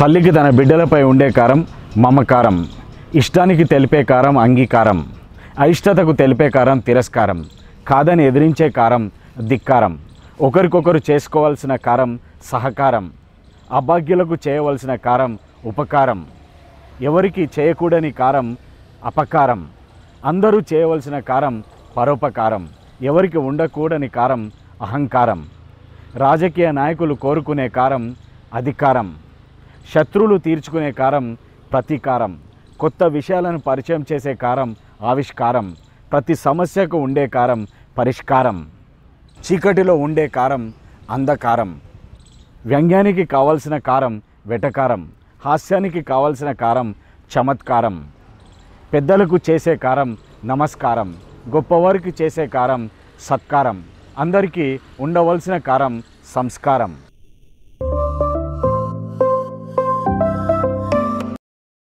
తల్లికి తన బిడ్డలపై ఉండే కారం మమకారం ఇష్టానికి తెలిపే కారం అంగీకారం అయిష్టతకు తెలిపే కారం తిరస్కారం కాదని ఎదిరించే కారం ధిక్కారం ఒకరికొకరు చేసుకోవాల్సిన కారం సహకారం అభాగ్యులకు చేయవలసిన కారం ఉపకారం ఎవరికి చేయకూడని కారం అపకారం అందరూ చేయవలసిన కారం పరోపకారం ఎవరికి ఉండకూడని కారం అహంకారం రాజకీయ నాయకులు కోరుకునే కారం అధికారం శత్రువులు తీర్చుకునే కారం ప్రతీకారం కొత్త విషయాలను పరిచయం చేసే కారం ఆవిష్కారం ప్రతి సమస్యకు ఉండే కారం పరిష్కారం చీకటిలో ఉండే కారం అంధకారం వ్యంగ్యానికి కావలసిన కారం వెటకారం హాస్యానికి కావలసిన కారం చమత్కారం పెద్దలకు చేసే కారం నమస్కారం గొప్పవారికి చేసే కారం సత్కారం అందరికీ ఉండవలసిన కారం సంస్కారం